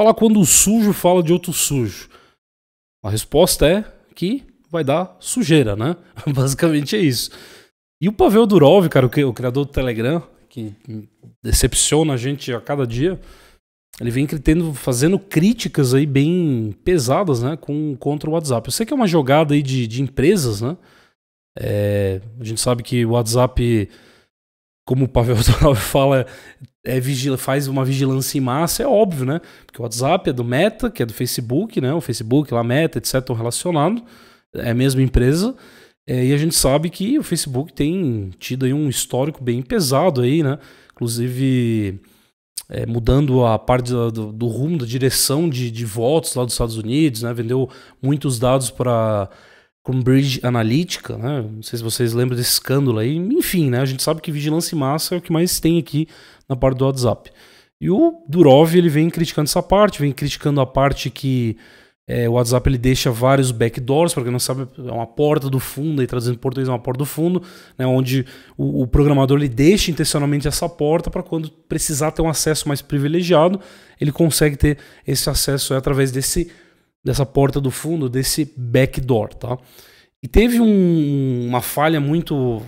falar quando o sujo fala de outro sujo? A resposta é que vai dar sujeira, né? Basicamente é isso. E o Pavel Durov, cara, o criador do Telegram, que decepciona a gente a cada dia, ele vem tendo, fazendo críticas aí bem pesadas, né, com, contra o WhatsApp. Eu sei que é uma jogada aí de, de empresas, né? É, a gente sabe que o WhatsApp como o Pavel Zorov fala, é vigila, faz uma vigilância em massa, é óbvio, né? Porque o WhatsApp é do Meta, que é do Facebook, né? O Facebook, lá Meta, etc., estão relacionados, é a mesma empresa. É, e a gente sabe que o Facebook tem tido aí um histórico bem pesado aí, né? Inclusive é, mudando a parte do, do, rumo, da direção de, de votos lá dos Estados Unidos, né? Vendeu muitos dados para Cambridge Analytica, né? Não sei se vocês lembram desse escândalo aí. Enfim, né? A gente sabe que vigilância em massa é o que mais tem aqui na parte do WhatsApp. E o Durov ele vem criticando essa parte, vem criticando a parte que é, o WhatsApp ele deixa vários backdoors, para quem não sabe, é uma porta do fundo, aí trazendo em português, é uma porta do fundo, né, onde o, o programador ele deixa intencionalmente essa porta para quando precisar ter um acesso mais privilegiado, ele consegue ter esse acesso é, através desse dessa porta do fundo, desse backdoor, tá? E teve um, uma falha muito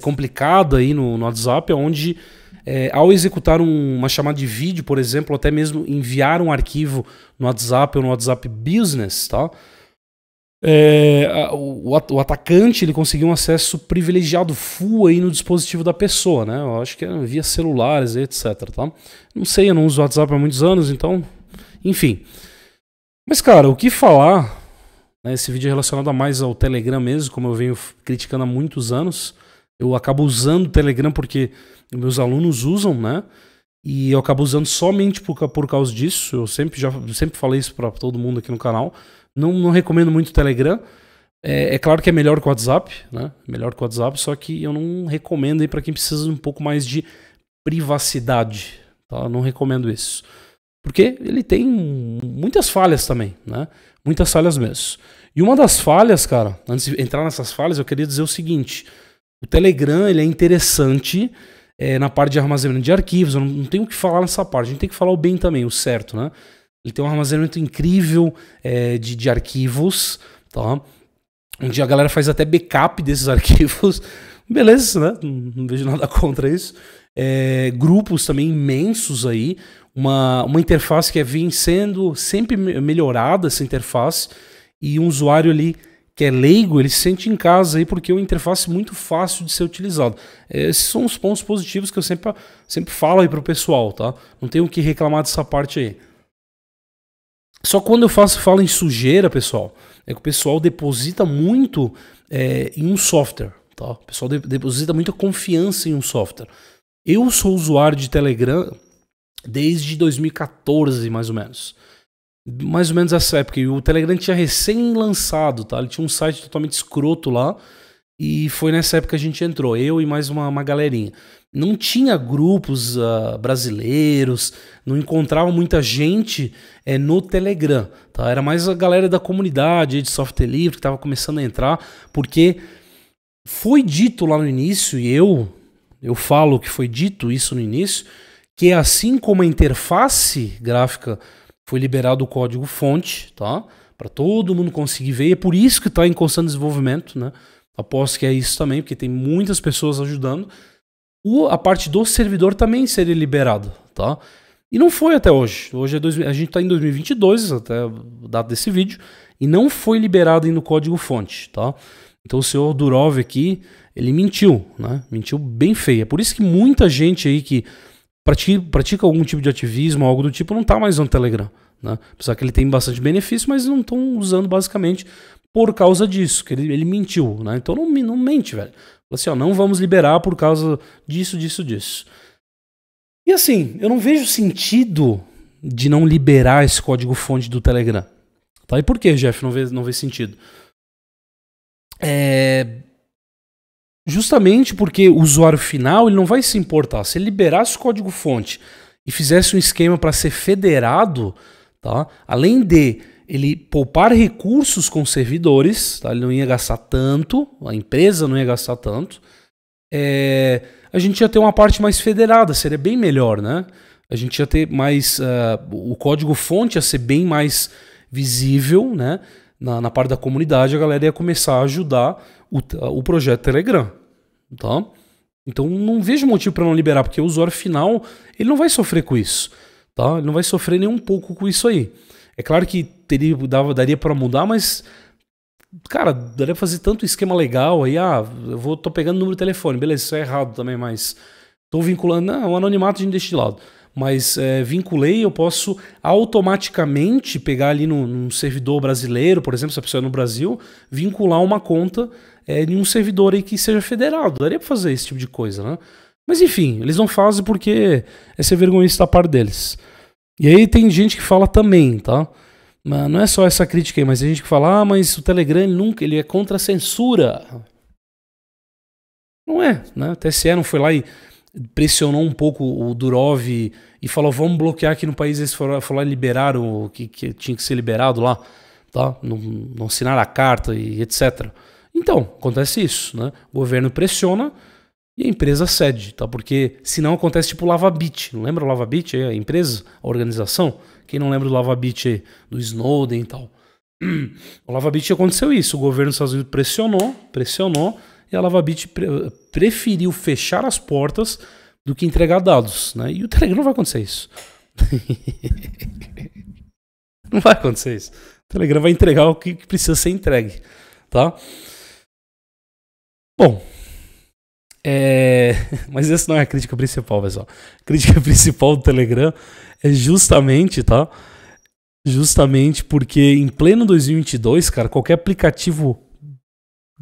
complicada aí no, no WhatsApp, onde é, ao executar um, uma chamada de vídeo, por exemplo, até mesmo enviar um arquivo no WhatsApp ou no WhatsApp Business, tá? É, o, o, atacante ele conseguiu um acesso privilegiado full aí no dispositivo da pessoa, né? Eu acho que era via celulares, etc. Tá? Não sei, eu não uso WhatsApp há muitos anos, então, enfim. Mas, cara, o que falar? Né, esse vídeo é relacionado a mais ao Telegram mesmo, como eu venho criticando há muitos anos. Eu acabo usando o Telegram porque meus alunos usam, né? E eu acabo usando somente por, por causa disso. Eu sempre já sempre falei isso para todo mundo aqui no canal. Não, não recomendo muito o Telegram. É, é, claro que é melhor que o WhatsApp, né? Melhor que o WhatsApp, só que eu não recomendo aí para quem precisa de um pouco mais de privacidade, tá? não recomendo isso. Porque ele tem muitas falhas também, né? Muitas falhas mesmo. E uma das falhas, cara, antes de entrar nessas falhas, eu queria dizer o seguinte: o Telegram ele é interessante é, na parte de armazenamento de arquivos. Eu não, tenho o que falar nessa parte. A gente tem que falar o bem também, o certo, né? Ele tem um armazenamento incrível é, de, de arquivos, tá? Onde a galera faz até backup desses arquivos. Beleza, né? Não vejo nada contra isso é, grupos também imensos aí, uma, uma interface que é vem sendo sempre melhorada essa interface, e um usuário ali que é leigo, ele se sente em casa aí porque é uma interface muito fácil de ser utilizada é, Esses são os pontos positivos que eu sempre, sempre falo aí para o pessoal, tá? Não tenho o que reclamar dessa parte aí. Só quando eu faço falo em sujeira, pessoal, é que o pessoal deposita muito é, em um software, tá? O pessoal de, deposita muita confiança em um software. Eu sou usuário de Telegram desde 2014, mais ou menos. Mais ou menos essa época. E o Telegram tinha recém-lançado, tá? Ele tinha um site totalmente escroto lá. E foi nessa época que a gente entrou, eu e mais uma, uma galerinha. Não tinha grupos uh, brasileiros, não encontrava muita gente é, no Telegram. Tá? Era mais a galera da comunidade de software livre que estava começando a entrar, porque foi dito lá no início, e eu eu falo que foi dito isso no início, que é assim como a interface gráfica foi liberado o código fonte, tá? Para todo mundo conseguir ver, e é por isso que está em constante desenvolvimento, né? Aposto que é isso também, porque tem muitas pessoas ajudando. O, a parte do servidor também seria liberado, tá? E não foi até hoje. Hoje é dois, a gente está em 2022, até a data desse vídeo, e não foi liberado ainda o código fonte, tá? Então o senhor Durov aqui ele mentiu, né? Mentiu bem feia. É por isso que muita gente aí que pratica, pratica algum tipo de ativismo, algo do tipo, não está mais no Telegram. Né? Apesar que ele tem bastante benefício, mas não estão usando basicamente por causa disso, que ele, ele mentiu. Né? Então não, não mente, velho. Fala assim, ó, não vamos liberar por causa disso, disso, disso. E assim, eu não vejo sentido de não liberar esse código-fonte do Telegram. Tá? E por que, Jeff, não vê, não vê sentido? É, Justamente porque o usuário final ele não vai se importar. Se ele liberasse o código-fonte e fizesse um esquema para ser federado, tá? além de ele poupar recursos com servidores, tá? ele não ia gastar tanto, a empresa não ia gastar tanto, é... a gente ia ter uma parte mais federada, seria bem melhor, né? A gente ia ter mais. Uh... o código-fonte ia ser bem mais visível, né? na, na parte da comunidade, a galera ia começar a ajudar o, o projeto Telegram. Tá? Então não vejo motivo para não liberar, porque o usuário final ele não vai sofrer com isso. Tá? Ele não vai sofrer nem um pouco com isso aí. É claro que teria, dava, daria para mudar, mas cara, daria pra fazer tanto esquema legal aí, ah, eu vou, tô pegando o número de telefone, beleza, isso é errado também, mas tô vinculando, não, o anonimato a gente deixa de lado mas é, vinculei, eu posso automaticamente pegar ali num, servidor brasileiro, por exemplo, se a pessoa é no Brasil, vincular uma conta é, em um servidor aí que seja federado. Daria para fazer esse tipo de coisa, né? Mas enfim, eles não fazem porque é ser vergonhoso da parte deles. E aí tem gente que fala também, tá? Não é só essa crítica aí, mas tem gente que fala, ah, mas o Telegram ele nunca ele é contra a censura. Não é, né? O TSE não foi lá e pressionou um pouco o Durov e falou: vamos bloquear aqui no país. Eles falaram: liberaram o que, que, tinha que ser liberado lá, tá? não, não assinaram a carta e etc. Então, acontece isso, né? O governo pressiona e a empresa cede, tá? Porque senão acontece tipo Lava Beach. Não lembra o Lava Beach? A empresa, a organização? Quem não lembra do Lava Beach do Snowden e tal? O Lava Beach aconteceu isso. O governo dos Estados Unidos pressionou, pressionou e a Lavabit pre preferiu fechar as portas do que entregar dados, né? E o Telegram não vai acontecer isso. não vai acontecer isso. O Telegram vai entregar o que precisa ser entregue, tá? Bom, é... mas essa não é a crítica principal, pessoal. A crítica principal do Telegram é justamente, tá? Justamente porque em pleno 2022, cara, qualquer aplicativo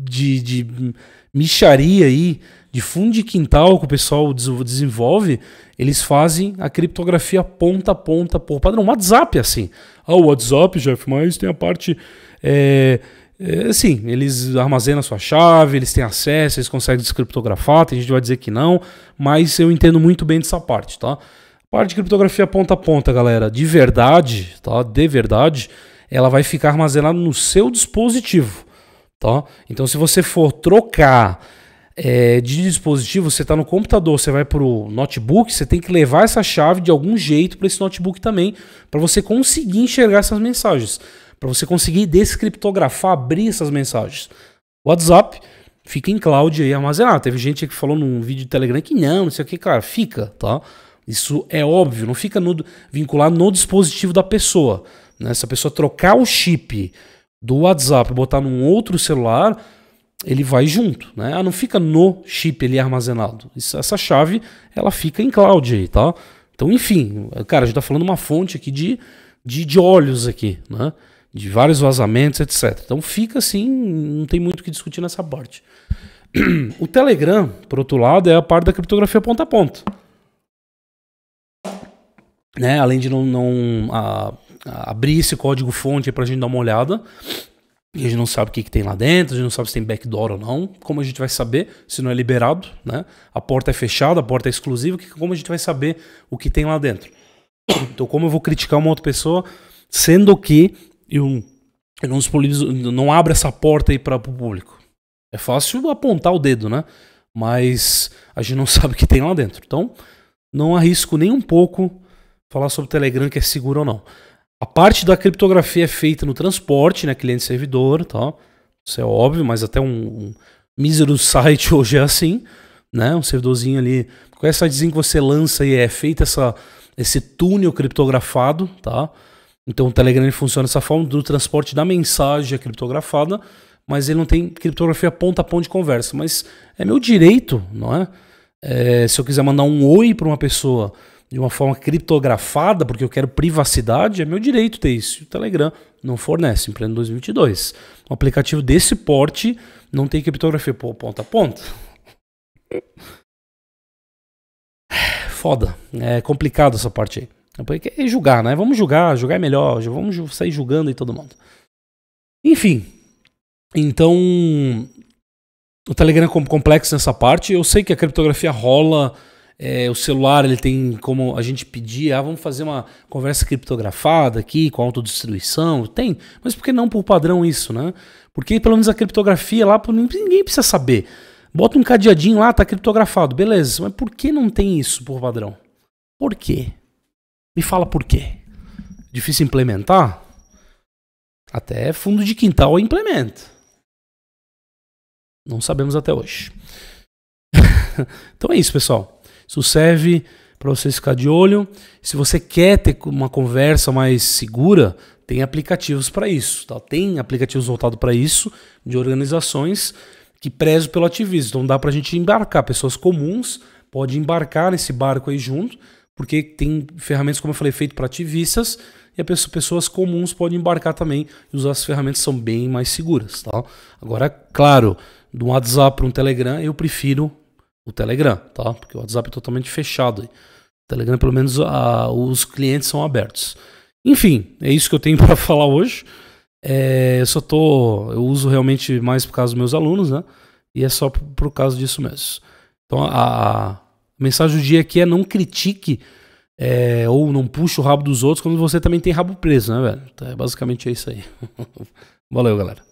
de, de micharia aí, de fundo de quintal que o pessoal desenvolve, eles fazem a criptografia ponta a ponta por padrão. WhatsApp, assim. Ah, o WhatsApp, Jeff, mas tem a parte. É, é, assim, eles armazenam a sua chave, eles têm acesso, eles conseguem descriptografar, tem gente vai dizer que não, mas eu entendo muito bem dessa parte, tá? Parte de criptografia ponta a ponta, galera, de verdade, tá? De verdade, ela vai ficar armazenada no seu dispositivo. Tá? Então, se você for trocar é, de dispositivo, você está no computador, você vai para o notebook, você tem que levar essa chave de algum jeito para esse notebook também, para você conseguir enxergar essas mensagens, para você conseguir descriptografar, abrir essas mensagens. WhatsApp fica em cloud aí armazenado. Teve gente que falou num vídeo de Telegram que não, não sei o que, cara, fica, tá? Isso é óbvio, não fica no, vinculado no dispositivo da pessoa. Né? Se a pessoa trocar o chip do WhatsApp botar num outro celular, ele vai junto, né? Ela ah, não fica no chip ali armazenado. Isso, essa chave, ela fica em cloud aí, tá? Então, enfim, cara, a gente tá falando uma fonte aqui de, de, de olhos aqui, né? De vários vazamentos, etc. Então fica assim, não tem muito o que discutir nessa parte. O Telegram, por outro lado, é a parte da criptografia ponta a ponta. Né? Além de não, não a, abrir esse código-fonte para a gente dar uma olhada. E a gente não sabe o que, que, tem lá dentro, a gente não sabe se tem backdoor ou não. Como a gente vai saber se não é liberado? Né? A porta é fechada, a porta é exclusiva. Como a gente vai saber o que tem lá dentro? Então, como eu vou criticar uma outra pessoa, sendo que eu, eu não, não abro essa porta aí para o público? É fácil apontar o dedo, né? Mas a gente não sabe o que tem lá dentro. Então, não arrisco nem um pouco falar sobre o Telegram que é seguro ou não. A parte da criptografia é feita no transporte, né? Cliente-servidor, tá? Isso é óbvio, mas até um, um mísero site hoje é assim, né? Um servidorzinho ali. com é essa sitezinho que você lança e é feito essa, esse túnel criptografado, tá? Então o Telegram ele funciona dessa forma, do transporte da mensagem é criptografada, mas ele não tem criptografia ponta a ponta de conversa. Mas é meu direito, não é? é se eu quiser mandar um oi para uma pessoa de uma forma criptografada, porque eu quero privacidade, é meu direito ter isso. O Telegram não fornece em pleno 2022. Um aplicativo desse porte não tem criptografia pô, ponta a ponta. Foda. É complicado essa parte aí. É porque é julgar, né? Vamos julgar, julgar é melhor, vamos sair julgando e todo mundo. Enfim. Então, o Telegram é complexo nessa parte. Eu sei que a criptografia rola é, o celular ele tem como a gente pedir, ah, vamos fazer uma conversa criptografada aqui com autodestruição, tem, mas por que não por padrão isso, né? Porque pelo menos a criptografia lá ninguém precisa saber. Bota um cadeadinho lá, tá criptografado, beleza, mas por que não tem isso por padrão? Por quê? Me fala por quê. Difícil implementar? Até fundo de quintal implementa. Não sabemos até hoje. então é isso, pessoal. Isso serve para você ficar de olho. Se você quer ter uma conversa mais segura, tem aplicativos para isso. Tá? Tem aplicativos voltados para isso, de organizações que prezam pelo ativismo. Então dá para a gente embarcar. Pessoas comuns podem embarcar nesse barco aí junto, porque tem ferramentas, como eu falei, feito para ativistas e pessoas comuns podem embarcar também e usar as ferramentas são bem mais seguras. Tá? Agora, claro, do WhatsApp para um Telegram, eu prefiro o Telegram, tá? Porque o WhatsApp é totalmente fechado. O Telegram, pelo menos, a, os clientes são abertos. Enfim, é isso que eu tenho para falar hoje. É, eu só tô, eu uso realmente mais por causa dos meus alunos, né? E é só por, por causa disso mesmo. Então a, a, mensagem do dia aqui é não critique é, ou não puxe o rabo dos outros quando você também tem rabo preso, né, velho? Então, é basicamente isso aí. Valeu, galera.